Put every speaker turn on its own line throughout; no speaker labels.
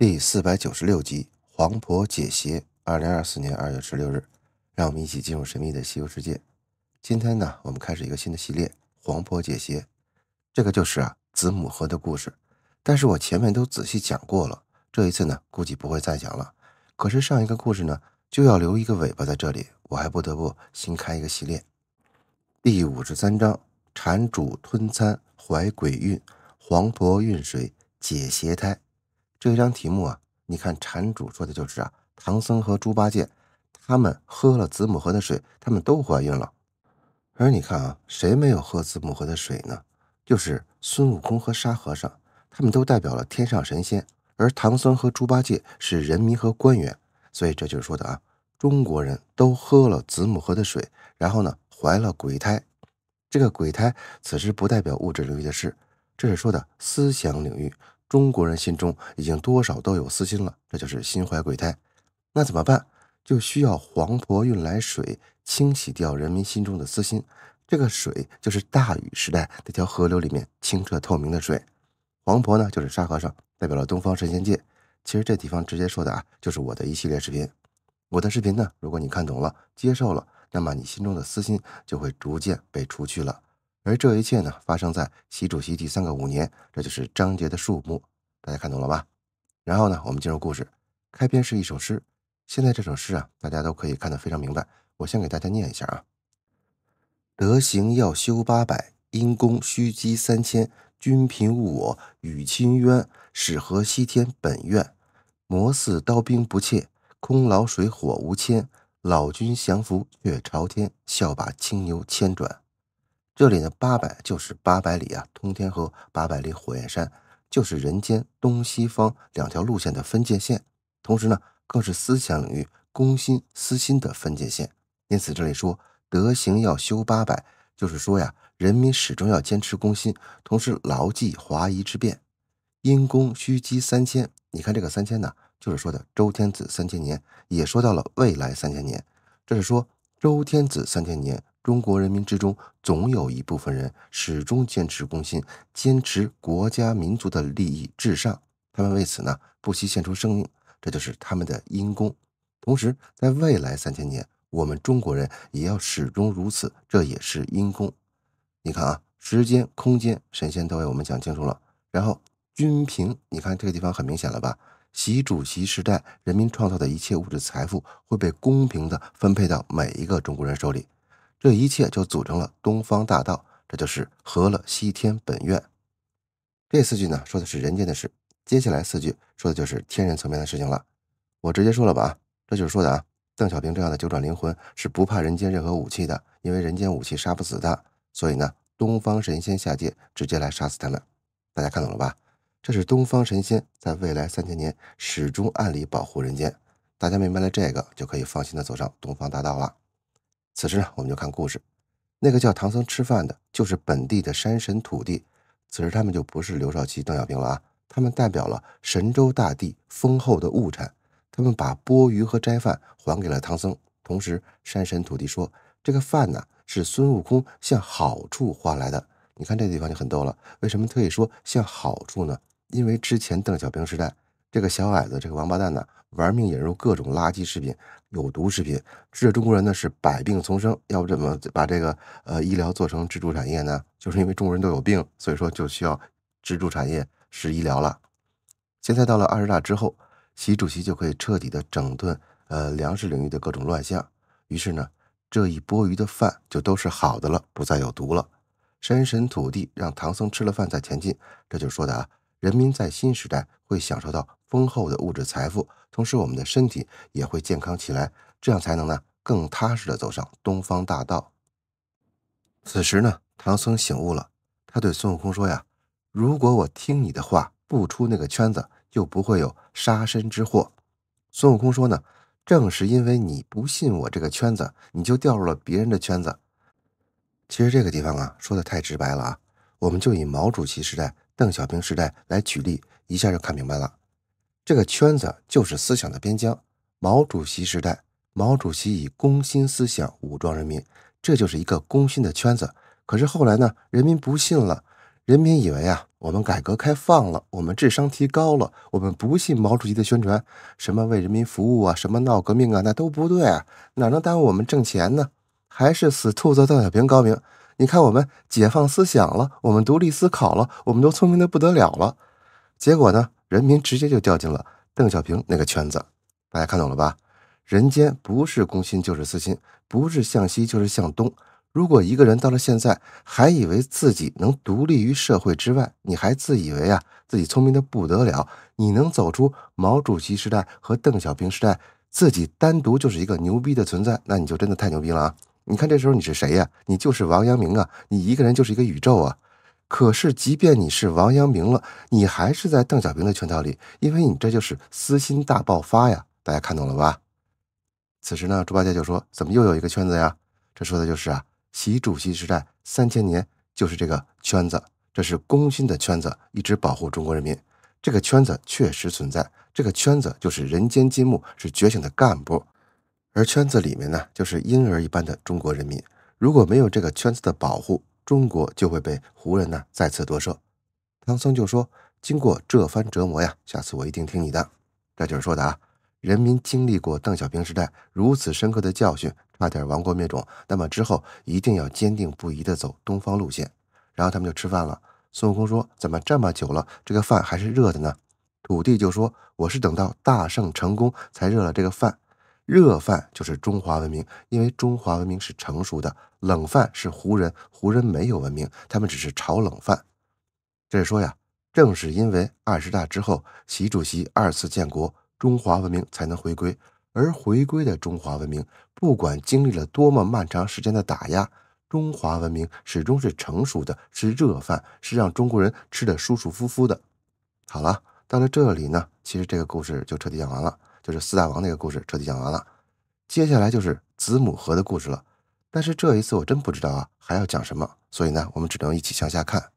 第四百九十六集《黄婆解邪》，二零二四年二月十六日，让我们一起进入神秘的西游世界。今天呢，我们开始一个新的系列《黄婆解邪》，这个就是啊子母河的故事。但是我前面都仔细讲过了，这一次呢，估计不会再讲了。可是上一个故事呢，就要留一个尾巴在这里，我还不得不新开一个系列。第五十三章：蟾主吞餐怀鬼孕，黄婆运水解邪胎。这一张题目啊，你看禅主说的就是啊，唐僧和猪八戒他们喝了子母河的水，他们都怀孕了。而你看啊，谁没有喝子母河的水呢？就是孙悟空和沙和尚，他们都代表了天上神仙，而唐僧和猪八戒是人民和官员，所以这就是说的啊，中国人都喝了子母河的水，然后呢怀了鬼胎。这个鬼胎此时不代表物质领域的事，这是说的思想领域。中国人心中已经多少都有私心了，这就是心怀鬼胎。那怎么办？就需要黄婆运来水清洗掉人民心中的私心。这个水就是大禹时代那条河流里面清澈透明的水。黄婆呢，就是沙和尚，代表了东方神仙界。其实这地方直接说的啊，就是我的一系列视频。我的视频呢，如果你看懂了、接受了，那么你心中的私心就会逐渐被除去了。而这一切呢，发生在习主席第三个五年，这就是章节的数目，大家看懂了吧？然后呢，我们进入故事。开篇是一首诗，现在这首诗啊，大家都可以看得非常明白。我先给大家念一下啊：德行要修八百，因公虚积三千。君贫误我与亲冤，始合西天本愿。魔似刀兵不切，空劳水火无牵。老君降服却朝天，笑把青牛牵转。这里的八百就是八百里啊，通天河八百里火焰山，就是人间东西方两条路线的分界线，同时呢，更是思想领域公心私心的分界线。因此，这里说德行要修八百，就是说呀，人民始终要坚持公心，同时牢记华夷之变，因公需积三千，你看这个三千呢，就是说的周天子三千年，也说到了未来三千年，这是说周天子三千年。中国人民之中，总有一部分人始终坚持公心，坚持国家民族的利益至上。他们为此呢，不惜献出生命，这就是他们的因公。同时，在未来三千年，我们中国人也要始终如此，这也是因公。你看啊，时间、空间，神仙都为我们讲清楚了。然后，均平，你看这个地方很明显了吧？习主席时代，人民创造的一切物质财富会被公平的分配到每一个中国人手里。这一切就组成了东方大道，这就是合了西天本愿。这四句呢说的是人间的事，接下来四句说的就是天人层面的事情了。我直接说了吧这就是说的啊，邓小平这样的九转灵魂是不怕人间任何武器的，因为人间武器杀不死他，所以呢，东方神仙下界直接来杀死他们。大家看懂了吧？这是东方神仙在未来三千年始终暗里保护人间。大家明白了这个，就可以放心的走上东方大道了。此时呢，我们就看故事。那个叫唐僧吃饭的，就是本地的山神土地。此时他们就不是刘少奇、邓小平了啊，他们代表了神州大地丰厚的物产。他们把钵盂和斋饭还给了唐僧，同时山神土地说：“这个饭呢，是孙悟空向好处换来的。”你看这地方就很逗了。为什么特意说向好处呢？因为之前邓小平时代。这个小矮子，这个王八蛋呢，玩命引入各种垃圾食品、有毒食品，吃的中国人呢是百病丛生。要不怎么把这个呃医疗做成支柱产业呢？就是因为中国人都有病，所以说就需要支柱产业是医疗了。现在到了二十大之后，习主席就可以彻底的整顿呃粮食领域的各种乱象。于是呢，这一钵鱼的饭就都是好的了，不再有毒了。山神土地让唐僧吃了饭再前进，这就是说的啊，人民在新时代会享受到。丰厚的物质财富，同时我们的身体也会健康起来，这样才能呢更踏实的走上东方大道。此时呢，唐僧醒悟了，他对孙悟空说呀：“如果我听你的话，不出那个圈子，就不会有杀身之祸。”孙悟空说呢：“正是因为你不信我这个圈子，你就掉入了别人的圈子。”其实这个地方啊，说的太直白了啊，我们就以毛主席时代、邓小平时代来举例，一下就看明白了。这个圈子就是思想的边疆。毛主席时代，毛主席以工薪思想武装人民，这就是一个工薪的圈子。可是后来呢，人民不信了，人民以为啊，我们改革开放了，我们智商提高了，我们不信毛主席的宣传，什么为人民服务啊，什么闹革命啊，那都不对，啊，哪能耽误我们挣钱呢？还是死兔子邓小平高明，你看我们解放思想了，我们独立思考了，我们都聪明的不得了了，结果呢？人民直接就掉进了邓小平那个圈子，大家看懂了吧？人间不是公心就是私心，不是向西就是向东。如果一个人到了现在，还以为自己能独立于社会之外，你还自以为啊自己聪明的不得了，你能走出毛主席时代和邓小平时代，自己单独就是一个牛逼的存在，那你就真的太牛逼了啊！你看这时候你是谁呀？你就是王阳明啊！你一个人就是一个宇宙啊！可是，即便你是王阳明了，你还是在邓小平的圈套里，因为你这就是私心大爆发呀！大家看懂了吧？此时呢，猪八戒就说：“怎么又有一个圈子呀？”这说的就是啊，习主席时代三千年就是这个圈子，这是功勋的圈子，一直保护中国人民。这个圈子确实存在，这个圈子就是人间金木，是觉醒的干部，而圈子里面呢，就是婴儿一般的中国人民。如果没有这个圈子的保护，中国就会被胡人呢再次夺舍，唐僧就说：“经过这番折磨呀，下次我一定听你的。”这就是说的啊，人民经历过邓小平时代如此深刻的教训，差点亡国灭种，那么之后一定要坚定不移的走东方路线。然后他们就吃饭了。孙悟空说：“怎么这么久了，这个饭还是热的呢？”土地就说：“我是等到大圣成功才热了这个饭。”热饭就是中华文明，因为中华文明是成熟的。冷饭是胡人，胡人没有文明，他们只是炒冷饭。这是说呀，正是因为二十大之后，习主席二次建国，中华文明才能回归。而回归的中华文明，不管经历了多么漫长时间的打压，中华文明始终是成熟的，是热饭，是让中国人吃的舒舒服服的。好了，到了这里呢，其实这个故事就彻底讲完了。就是四大王那个故事彻底讲完了，接下来就是子母河的故事了。但是这一次我真不知道啊，还要讲什么，所以呢，我们只能一起向下看。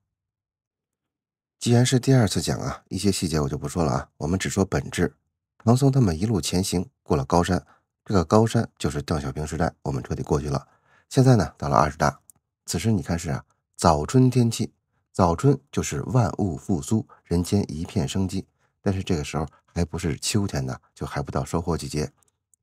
既然是第二次讲啊，一些细节我就不说了啊，我们只说本质。唐松他们一路前行，过了高山，这个高山就是邓小平时代，我们彻底过去了。现在呢，到了二十大，此时你看是啊，早春天气，早春就是万物复苏，人间一片生机。但是这个时候。还不是秋天呢，就还不到收获季节。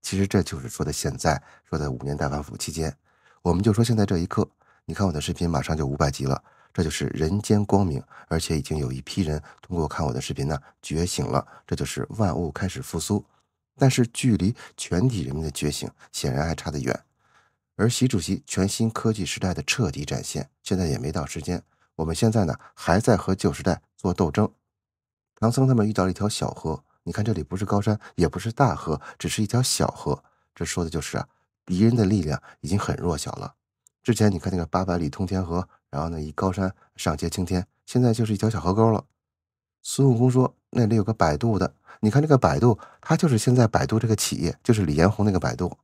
其实这就是说的现在，说的五年大反腐期间，我们就说现在这一刻，你看我的视频马上就五百集了，这就是人间光明，而且已经有一批人通过看我的视频呢觉醒了，这就是万物开始复苏。但是距离全体人民的觉醒显然还差得远，而习主席全新科技时代的彻底展现现在也没到时间，我们现在呢还在和旧时代做斗争。唐僧他们遇到了一条小河。你看，这里不是高山，也不是大河，只是一条小河。这说的就是啊，敌人的力量已经很弱小了。之前你看那个八百里通天河，然后呢，一高山上接青天，现在就是一条小河沟了。孙悟空说那里有个百度的，你看这个百度，它就是现在百度这个企业，就是李彦宏那个百度。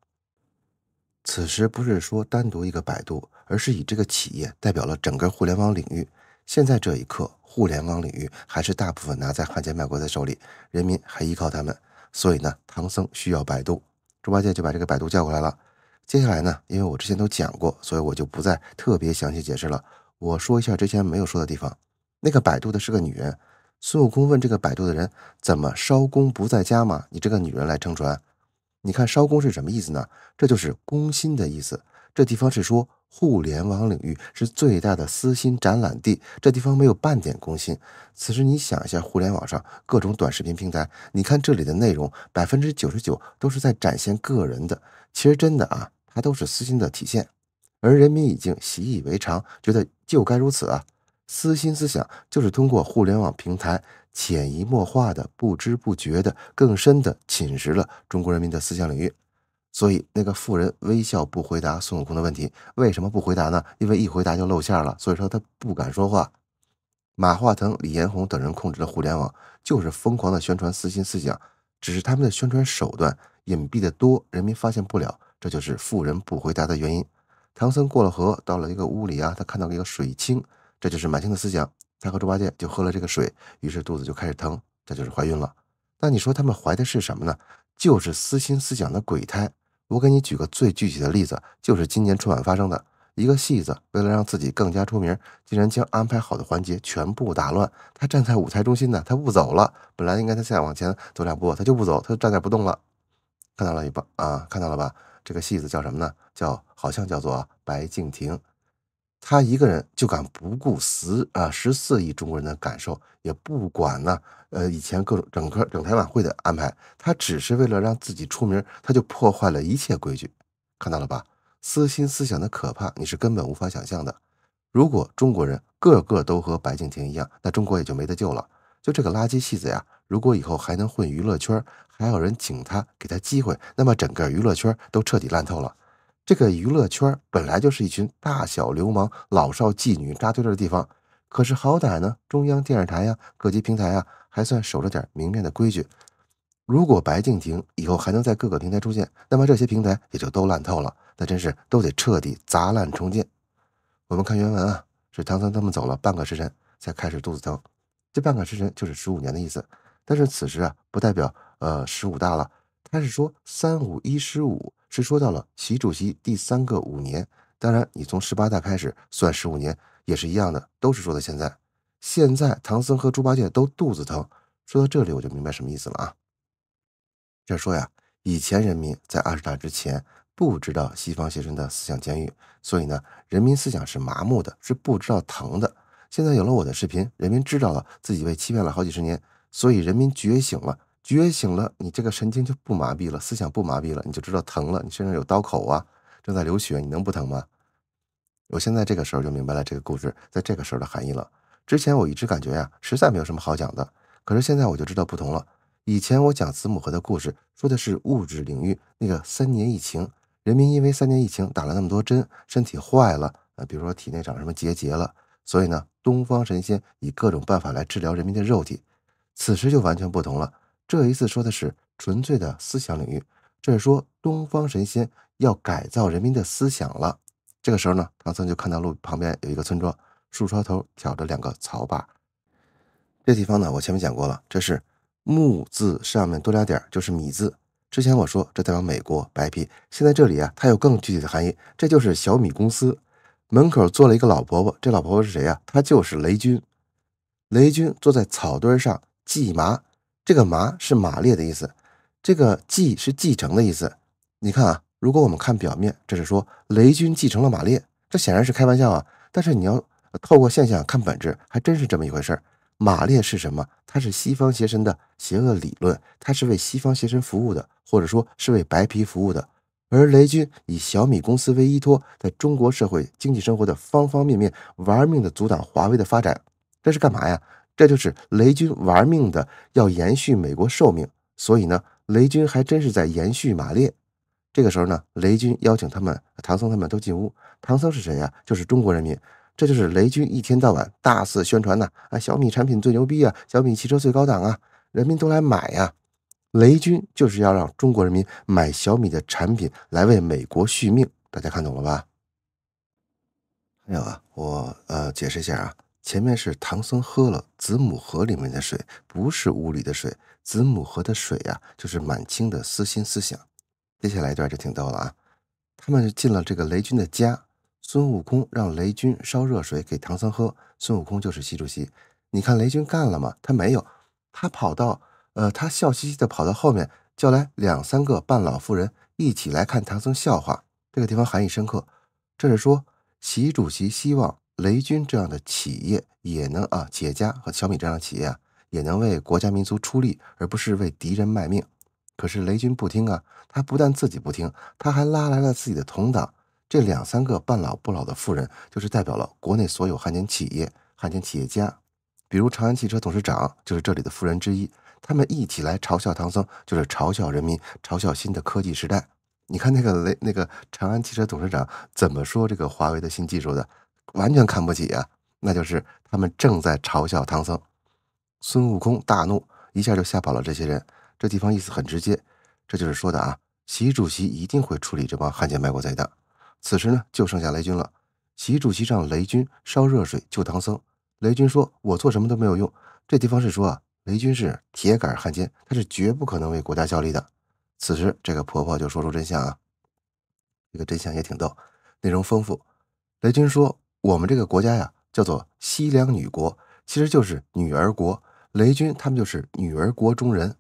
此时不是说单独一个百度，而是以这个企业代表了整个互联网领域。现在这一刻，互联网领域还是大部分拿在汉奸卖国贼手里，人民还依靠他们。所以呢，唐僧需要摆渡，猪八戒就把这个摆渡叫过来了。接下来呢，因为我之前都讲过，所以我就不再特别详细解释了。我说一下之前没有说的地方。那个摆渡的是个女人。孙悟空问这个摆渡的人：“怎么艄公不在家嘛？你这个女人来撑船？你看艄公是什么意思呢？这就是攻心的意思。这地方是说。”互联网领域是最大的私心展览地，这地方没有半点公心。此时你想一下，互联网上各种短视频平台，你看这里的内容，百分之九十九都是在展现个人的。其实真的啊，它都是私心的体现。而人民已经习以为常，觉得就该如此啊。私心思想就是通过互联网平台，潜移默化的、不知不觉的，更深的侵蚀了中国人民的思想领域。所以那个妇人微笑不回答孙悟空的问题，为什么不回答呢？因为一回答就露馅了，所以说他不敢说话。马化腾、李彦宏等人控制的互联网就是疯狂的宣传私心思想，只是他们的宣传手段隐蔽的多，人民发现不了，这就是富人不回答的原因。唐僧过了河，到了一个屋里啊，他看到了一个水清，这就是满清的思想。他和猪八戒就喝了这个水，于是肚子就开始疼，这就是怀孕了。那你说他们怀的是什么呢？就是私心思想的鬼胎。我给你举个最具体的例子，就是今年春晚发生的一个戏子，为了让自己更加出名，竟然将安排好的环节全部打乱。他站在舞台中心呢，他不走了。本来应该他再往前走两步，他就不走，他就站在不动了。看到了吧？啊，看到了吧？这个戏子叫什么呢？叫好像叫做白敬亭。他一个人就敢不顾十啊十四亿中国人的感受，也不管呢呃以前各种整个整台晚会的安排，他只是为了让自己出名，他就破坏了一切规矩，看到了吧？私心思想的可怕，你是根本无法想象的。如果中国人个个都和白敬亭一样，那中国也就没得救了。就这个垃圾戏子呀，如果以后还能混娱乐圈，还有人请他给他机会，那么整个娱乐圈都彻底烂透了。这个娱乐圈本来就是一群大小流氓、老少妓女扎堆的地方，可是好歹呢，中央电视台呀、各级平台啊，还算守着点明面的规矩。如果白敬亭以后还能在各个平台出现，那么这些平台也就都烂透了，那真是都得彻底砸烂重建。我们看原文啊，是唐僧他们走了半个时辰才开始肚子疼，这半个时辰就是十五年的意思，但是此时啊，不代表呃十五大了，他是说三五一十五。是说到了习主席第三个五年，当然你从十八大开始算十五年也是一样的，都是说的现在。现在唐僧和猪八戒都肚子疼，说到这里我就明白什么意思了啊。这说呀，以前人民在二十大之前不知道西方邪神的思想监狱，所以呢，人民思想是麻木的，是不知道疼的。现在有了我的视频，人民知道了自己被欺骗了好几十年，所以人民觉醒了。觉醒了，你这个神经就不麻痹了，思想不麻痹了，你就知道疼了。你身上有刀口啊，正在流血，你能不疼吗？我现在这个时候就明白了这个故事在这个时候的含义了。之前我一直感觉呀，实在没有什么好讲的。可是现在我就知道不同了。以前我讲子母河的故事，说的是物质领域那个三年疫情，人民因为三年疫情打了那么多针，身体坏了啊，比如说体内长什么结节了，所以呢，东方神仙以各种办法来治疗人民的肉体。此时就完全不同了。这一次说的是纯粹的思想领域，这是说东方神仙要改造人民的思想了。这个时候呢，唐僧就看到路旁边有一个村庄，树梢头挑着两个草把。这地方呢，我前面讲过了，这是木字上面多俩点就是米字。之前我说这代表美国白皮，现在这里啊，它有更具体的含义，这就是小米公司门口坐了一个老婆婆。这老婆婆是谁啊？她就是雷军。雷军坐在草堆上系麻。这个“麻”是马列的意思，这个“继”是继承的意思。你看啊，如果我们看表面，这是说雷军继承了马列，这显然是开玩笑啊。但是你要透过现象看本质，还真是这么一回事儿。马列是什么？它是西方邪神的邪恶理论，它是为西方邪神服务的，或者说是为白皮服务的。而雷军以小米公司为依托，在中国社会经济生活的方方面面玩命地阻挡华为的发展，这是干嘛呀？这就是雷军玩命的要延续美国寿命，所以呢，雷军还真是在延续马列。这个时候呢，雷军邀请他们唐僧他们都进屋。唐僧是谁呀？就是中国人民。这就是雷军一天到晚大肆宣传呐，啊，小米产品最牛逼啊，小米汽车最高档啊，人民都来买呀。雷军就是要让中国人民买小米的产品来为美国续命。大家看懂了吧？还有啊，我呃解释一下啊。前面是唐僧喝了子母河里面的水，不是屋里的水。子母河的水呀，就是满清的私心思想。接下来一段就挺逗了啊，他们进了这个雷军的家，孙悟空让雷军烧热水给唐僧喝。孙悟空就是习主席，你看雷军干了吗？他没有，他跑到呃，他笑嘻嘻的跑到后面，叫来两三个半老妇人一起来看唐僧笑话。这个地方含义深刻，这是说习主席希望。雷军这样的企业也能啊，企业家和小米这样的企业啊，也能为国家民族出力，而不是为敌人卖命。可是雷军不听啊，他不但自己不听，他还拉来了自己的同党。这两三个半老不老的富人，就是代表了国内所有汉奸企业、汉奸企业家。比如长安汽车董事长就是这里的富人之一，他们一起来嘲笑唐僧，就是嘲笑人民，嘲笑新的科技时代。你看那个雷，那个长安汽车董事长怎么说这个华为的新技术的？完全看不起啊，那就是他们正在嘲笑唐僧。孙悟空大怒，一下就吓跑了这些人。这地方意思很直接，这就是说的啊，习主席一定会处理这帮汉奸卖国贼的。此时呢，就剩下雷军了。习主席让雷军烧热水救唐僧。雷军说：“我做什么都没有用。”这地方是说啊，雷军是铁杆汉奸，他是绝不可能为国家效力的。此时，这个婆婆就说出真相啊，这个真相也挺逗，内容丰富。雷军说。我们这个国家呀，叫做西凉女国，其实就是女儿国。雷军他们就是女儿国中人。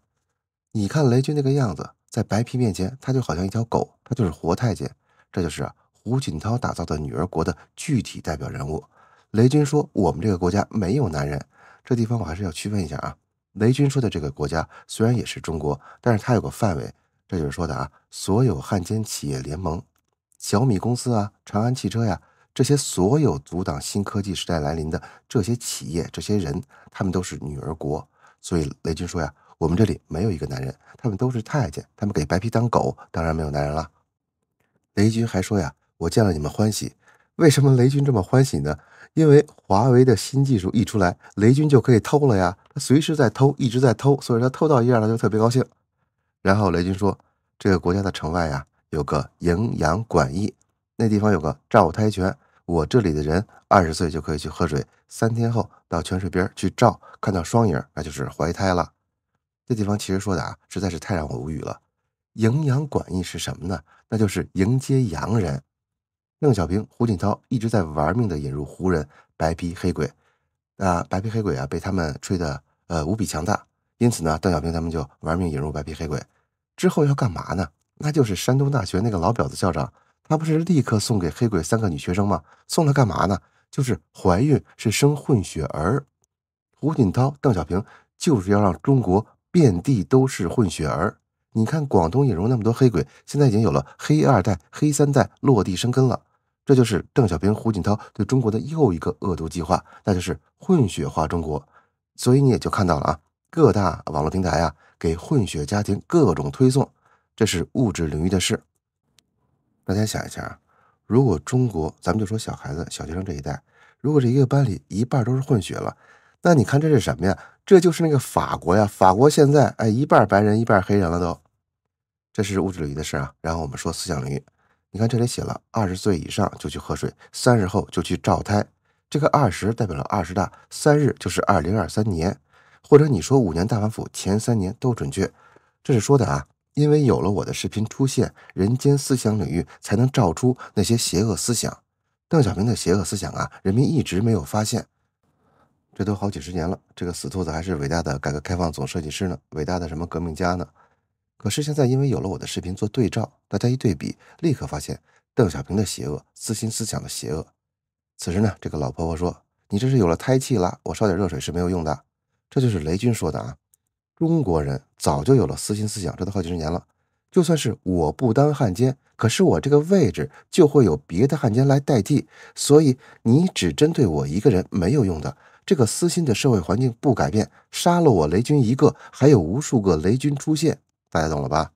你看雷军那个样子，在白皮面前，他就好像一条狗，他就是活太监。这就是啊，胡锦涛打造的女儿国的具体代表人物。雷军说：“我们这个国家没有男人，这地方我还是要区分一下啊。”雷军说的这个国家虽然也是中国，但是他有个范围，这就是说的啊，所有汉奸企业联盟，小米公司啊，长安汽车呀。这些所有阻挡新科技时代来临的这些企业、这些人，他们都是女儿国。所以雷军说呀，我们这里没有一个男人，他们都是太监，他们给白皮当狗，当然没有男人了。雷军还说呀，我见了你们欢喜。为什么雷军这么欢喜呢？因为华为的新技术一出来，雷军就可以偷了呀。他随时在偷，一直在偷，所以他偷到一二他就特别高兴。然后雷军说，这个国家的城外呀，有个营养馆驿，那地方有个赵胎泉。我这里的人二十岁就可以去喝水，三天后到泉水边去照，看到双影，那就是怀胎了。这地方其实说的啊，实在是太让我无语了。营养馆意是什么呢？那就是迎接洋人。邓小平、胡锦涛一直在玩命的引入胡人、白皮黑鬼。啊，白皮黑鬼那，被他们吹的呃无比强大。因此呢，邓小平他们就玩命引入白皮黑鬼。之后要干嘛呢？那就是山东大学那个老婊子校长。那不是立刻送给黑鬼三个女学生吗？送她干嘛呢？就是怀孕，是生混血儿。胡锦涛、邓小平就是要让中国遍地都是混血儿。你看广东引入那么多黑鬼，现在已经有了黑二代、黑三代落地生根了。这就是邓小平、胡锦涛对中国的又一个恶毒计划，那就是混血化中国。所以你也就看到了啊，各大网络平台啊，给混血家庭各种推送，这是物质领域的事。大家想一下啊，如果中国，咱们就说小孩子、小学生这一代，如果这一个班里一半都是混血了，那你看这是什么呀？这就是那个法国呀，法国现在哎一半白人一半黑人了都，这是物质领域的事啊。然后我们说思想领域，你看这里写了二十岁以上就去喝水，三日后就去照胎。这个二十代表了二十大，三日就是二零二三年，或者你说五年大反腐前三年都准确，这是说的啊。因为有了我的视频出现，人间思想领域才能照出那些邪恶思想。邓小平的邪恶思想啊，人民一直没有发现，这都好几十年了。这个死兔子还是伟大的改革开放总设计师呢，伟大的什么革命家呢？可是现在，因为有了我的视频做对照，大家一对比，立刻发现邓小平的邪恶、私心思想的邪恶。此时呢，这个老婆婆说：“你这是有了胎气啦，我烧点热水是没有用的。”这就是雷军说的啊。中国人早就有了私心思想，这都好几十年了。就算是我不当汉奸，可是我这个位置就会有别的汉奸来代替，所以你只针对我一个人没有用的。这个私心的社会环境不改变，杀了我雷军一个，还有无数个雷军出现，大家懂了吧？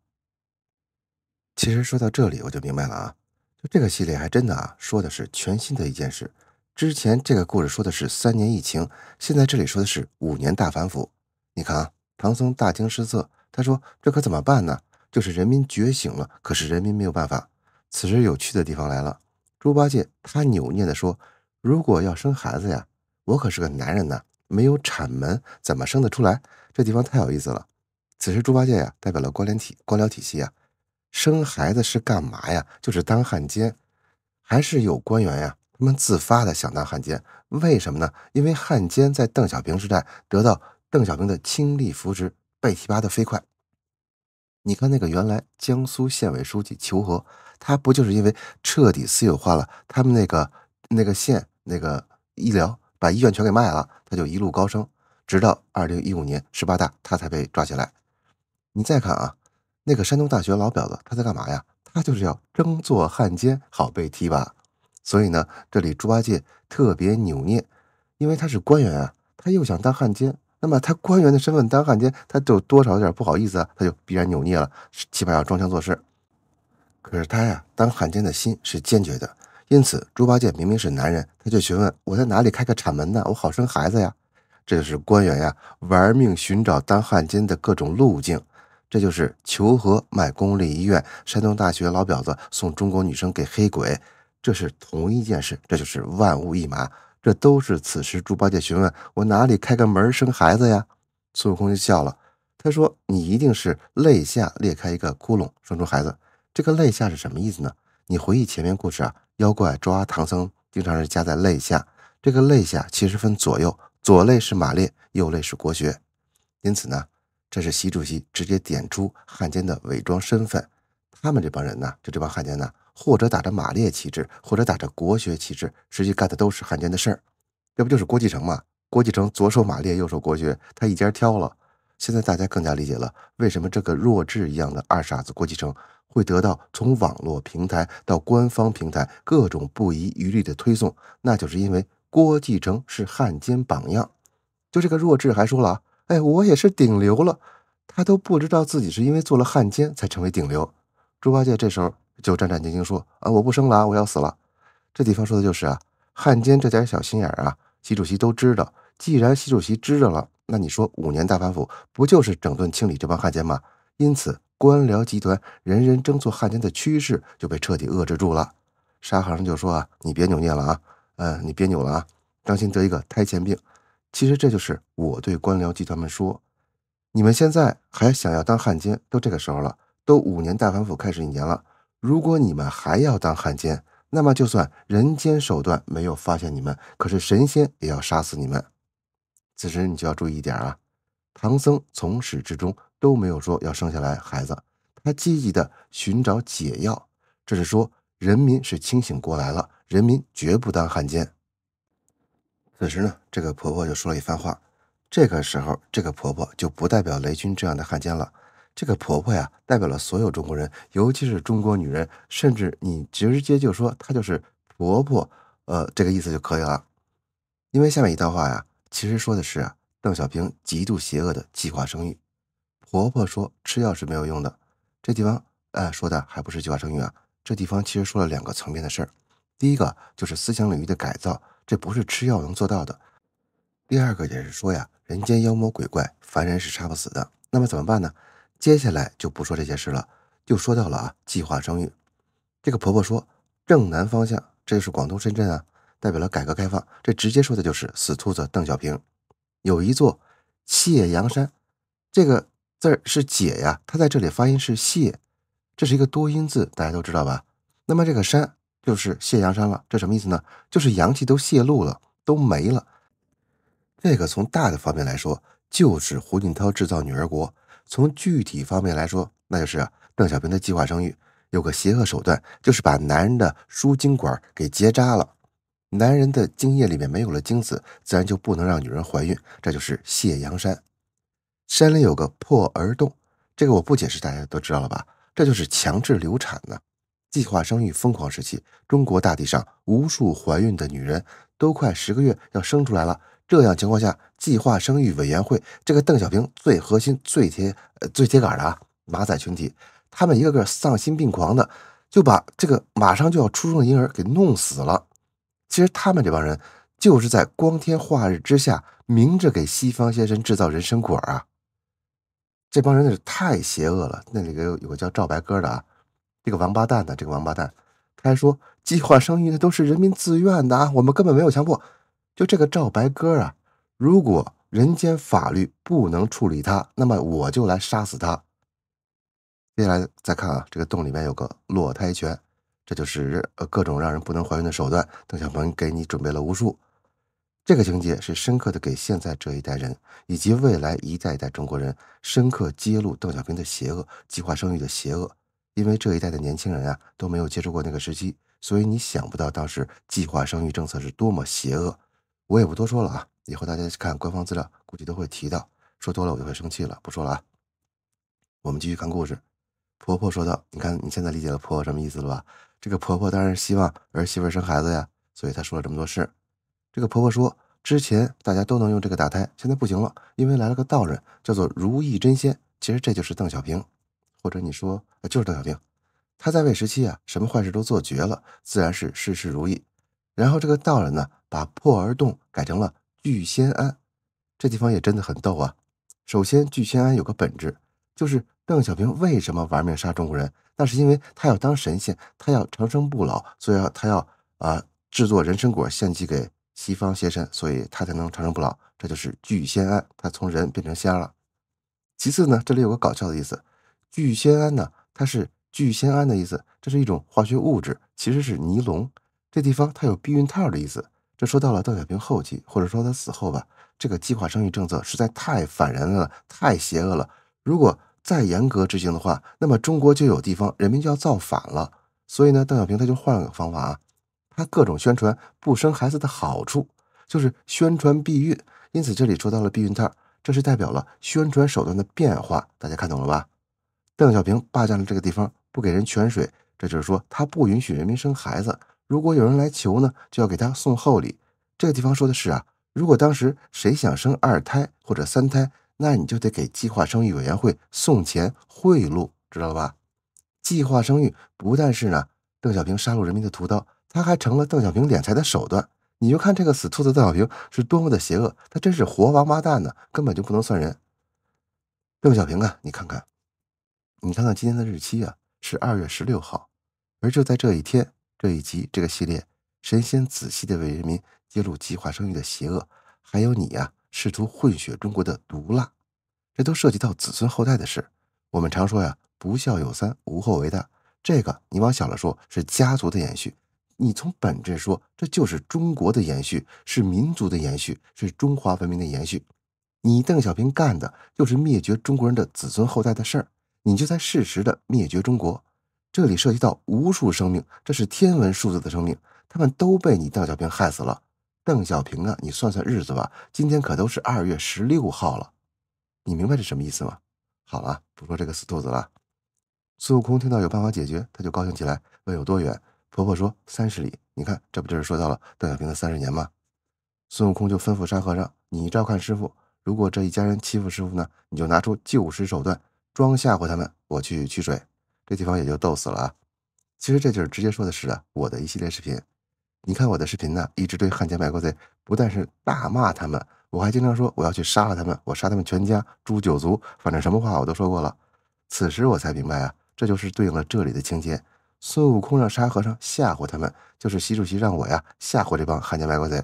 其实说到这里，我就明白了啊，就这个系列还真的啊说的是全新的一件事。之前这个故事说的是三年疫情，现在这里说的是五年大反腐。你看啊。唐僧大惊失色，他说：“这可怎么办呢？就是人民觉醒了，可是人民没有办法。”此时有趣的地方来了，猪八戒他扭捏地说：“如果要生孩子呀，我可是个男人呐，没有产门怎么生得出来？这地方太有意思了。”此时猪八戒呀，代表了官联体官僚体系啊，生孩子是干嘛呀？就是当汉奸，还是有官员呀？他们自发的想当汉奸，为什么呢？因为汉奸在邓小平时代得到。邓小平的倾力扶持被提拔的飞快，你看那个原来江苏县委书记求和，他不就是因为彻底私有化了他们那个那个县那个医疗，把医院全给卖了，他就一路高升，直到二零一五年十八大他才被抓起来。你再看啊，那个山东大学老婊子他在干嘛呀？他就是要争做汉奸，好被提拔。所以呢，这里猪八戒特别扭捏，因为他是官员啊，他又想当汉奸。那么他官员的身份当汉奸，他就多少有点不好意思啊，他就必然扭捏了，起码要装腔作势。可是他呀，当汉奸的心是坚决的，因此猪八戒明明是男人，他就询问我在哪里开个产门呢，我好生孩子呀。这就是官员呀玩命寻找当汉奸的各种路径，这就是求和卖公立医院、山东大学老婊子送中国女生给黑鬼，这是同一件事，这就是万物一马。这都是此时猪八戒询问我哪里开个门生孩子呀？孙悟空就笑了，他说：“你一定是肋下裂开一个窟窿生出孩子。这个肋下是什么意思呢？你回忆前面故事啊，妖怪抓唐僧经常是夹在肋下。这个肋下其实分左右，左肋是马列，右肋是国学。因此呢，这是习主席直接点出汉奸的伪装身份。他们这帮人呢，就这帮汉奸呢。”或者打着马列旗帜，或者打着国学旗帜，实际干的都是汉奸的事儿。这不就是郭继承吗？郭继承左手马列，右手国学，他一家挑了，现在大家更加理解了为什么这个弱智一样的二傻子郭继承会得到从网络平台到官方平台各种不遗余力的推送。那就是因为郭继承是汉奸榜样。就这个弱智还说了啊，哎，我也是顶流了。他都不知道自己是因为做了汉奸才成为顶流。猪八戒这时候。就战战兢兢说：“啊，我不生了，我要死了。”这地方说的就是啊，汉奸这点小心眼儿啊，习主席都知道。既然习主席知道了，那你说五年大反腐不就是整顿清理这帮汉奸吗？因此，官僚集团人人争做汉奸的趋势就被彻底遏制住了。沙和尚就说：“啊，你别扭捏了啊，呃，你别扭了啊。”当心得一个胎前病，其实这就是我对官僚集团们说：“你们现在还想要当汉奸？都这个时候了，都五年大反腐开始一年了。”如果你们还要当汉奸，那么就算人间手段没有发现你们，可是神仙也要杀死你们。此时你就要注意一点啊，唐僧从始至终都没有说要生下来孩子，他积极的寻找解药，这是说人民是清醒过来了，人民绝不当汉奸。此时呢，这个婆婆就说了一番话，这个时候这个婆婆就不代表雷军这样的汉奸了。这个婆婆呀，代表了所有中国人，尤其是中国女人，甚至你直接就说她就是婆婆，呃，这个意思就可以了。因为下面一段话呀，其实说的是啊，邓小平极度邪恶的计划生育。婆婆说吃药是没有用的，这地方呃说的还不是计划生育啊，这地方其实说了两个层面的事儿。第一个就是思想领域的改造，这不是吃药能做到的。第二个也是说呀，人间妖魔鬼怪，凡人是杀不死的，那么怎么办呢？接下来就不说这些事了，就说到了啊计划生育。这个婆婆说，正南方向，这就是广东深圳啊，代表了改革开放。这直接说的就是死兔子邓小平。有一座谢阳山，这个字儿是解呀，它在这里发音是谢，这是一个多音字，大家都知道吧？那么这个山就是谢阳山了，这什么意思呢？就是阳气都泄露了，都没了。这个从大的方面来说，就是胡锦涛制造女儿国。从具体方面来说，那就是邓小平的计划生育有个邪恶手段，就是把男人的输精管给结扎了。男人的精液里面没有了精子，自然就不能让女人怀孕。这就是谢阳山，山里有个破儿洞，这个我不解释，大家都知道了吧？这就是强制流产呢。计划生育疯狂时期，中国大地上无数怀孕的女人都快十个月要生出来了。这样情况下，计划生育委员会这个邓小平最核心、最铁、最铁杆的啊马仔群体，他们一个个丧心病狂的就把这个马上就要出生的婴儿给弄死了。其实他们这帮人就是在光天化日之下，明着给西方先生制造人参果啊！这帮人那是太邪恶了。那里边有个叫赵白鸽的啊，这个王八蛋呢，这个王八蛋，他还说计划生育那都是人民自愿的啊，我们根本没有强迫。就这个赵白鸽啊，如果人间法律不能处理他，那么我就来杀死他。接下来再看啊，这个洞里面有个落胎泉，这就是呃各种让人不能怀孕的手段。邓小平给你准备了无数。这个情节是深刻的，给现在这一代人以及未来一代一代中国人深刻揭露邓小平的邪恶，计划生育的邪恶。因为这一代的年轻人啊都没有接触过那个时期，所以你想不到当时计划生育政策是多么邪恶。我也不多说了啊，以后大家看官方资料估计都会提到，说多了我就会生气了，不说了啊。我们继续看故事。婆婆说道：“你看你现在理解了婆婆什么意思了吧？这个婆婆当然希望儿媳妇生孩子呀，所以她说了这么多事。这个婆婆说，之前大家都能用这个打胎，现在不行了，因为来了个道人，叫做如意真仙。其实这就是邓小平，或者你说就是邓小平。他在位时期啊，什么坏事都做绝了，自然是事事如意。然后这个道人呢，把破儿洞。”改成了聚酰胺，这地方也真的很逗啊。首先，聚酰胺有个本质，就是邓小平为什么玩命杀中国人？那是因为他要当神仙，他要长生不老，所以要他要啊制作人参果献祭给西方邪神，所以他才能长生不老。这就是聚酰胺，他从人变成仙了。其次呢，这里有个搞笑的意思，聚酰胺呢，它是聚酰胺的意思，这是一种化学物质，其实是尼龙。这地方它有避孕套的意思。这说到了邓小平后期，或者说他死后吧，这个计划生育政策实在太反人了，太邪恶了。如果再严格执行的话，那么中国就有地方人民就要造反了。所以呢，邓小平他就换了个方法啊，他各种宣传不生孩子的好处，就是宣传避孕。因此这里说到了避孕套，这是代表了宣传手段的变化。大家看懂了吧？邓小平霸占了这个地方，不给人泉水，这就是说他不允许人民生孩子。如果有人来求呢，就要给他送厚礼。这个地方说的是啊，如果当时谁想生二胎或者三胎，那你就得给计划生育委员会送钱贿赂，知道吧？计划生育不但是呢邓小平杀戮人民的屠刀，他还成了邓小平敛财的手段。你就看这个死兔子邓小平是多么的邪恶，他真是活王八蛋呢，根本就不能算人。邓小平啊，你看看，你看看今天的日期啊，是二月十六号，而就在这一天。这一集这个系列，神仙仔细的为人民揭露计划生育的邪恶，还有你呀试图混血中国的毒辣，这都涉及到子孙后代的事。我们常说呀，不孝有三，无后为大。这个你往小了说，是家族的延续；你从本质说，这就是中国的延续，是民族的延续，是中华文明的延续。你邓小平干的就是灭绝中国人的子孙后代的事儿，你就在适时地灭绝中国。这里涉及到无数生命，这是天文数字的生命，他们都被你邓小平害死了。邓小平啊，你算算日子吧，今天可都是二月十六号了，你明白这什么意思吗？好了，不说这个死兔子了。孙悟空听到有办法解决，他就高兴起来，问有多远。婆婆说三十里。你看，这不就是说到了邓小平的三十年吗？孙悟空就吩咐沙和尚：“你照看师傅，如果这一家人欺负师傅呢，你就拿出救师手段，装吓唬他们。我去取水。”这地方也就逗死了啊！其实这就是直接说的是我的一系列视频。你看我的视频呢，一直对汉奸卖国贼不但是大骂他们，我还经常说我要去杀了他们，我杀他们全家诛九族，反正什么话我都说过了。此时我才明白啊，这就是对应了这里的情节：孙悟空让沙和尚吓唬他们，就是习主席让我呀吓唬这帮汉奸卖国贼。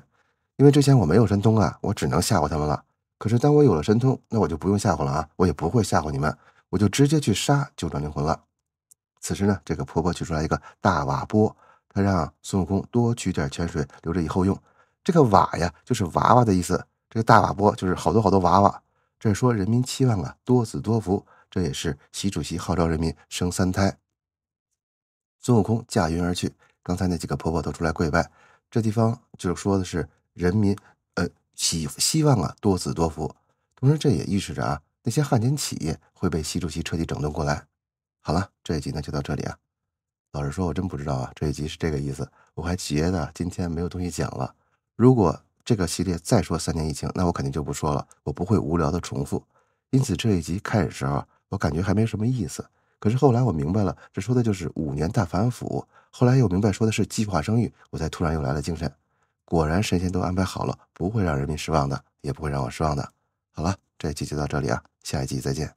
因为之前我没有神通啊，我只能吓唬他们了。可是当我有了神通，那我就不用吓唬了啊，我也不会吓唬你们，我就直接去杀九转灵魂了。此时呢，这个婆婆取出来一个大瓦钵，她让孙悟空多取点泉水留着以后用。这个瓦呀，就是娃娃的意思，这个大瓦钵就是好多好多娃娃。这说人民期望啊多子多福，这也是习主席号召人民生三胎。孙悟空驾云而去，刚才那几个婆婆都出来跪拜。这地方就是说的是人民，呃，希希望啊多子多福。同时，这也预示着啊那些汉奸企业会被习主席彻底整顿过来。好了，这一集呢就到这里啊。老实说，我真不知道啊，这一集是这个意思。我还觉得今天没有东西讲了。如果这个系列再说三年疫情，那我肯定就不说了，我不会无聊的重复。因此，这一集开始时候我感觉还没什么意思。可是后来我明白了，这说的就是五年大反腐。后来又明白说的是计划生育，我才突然又来了精神。果然，神仙都安排好了，不会让人民失望的，也不会让我失望的。好了，这一集就到这里啊，下一集再见。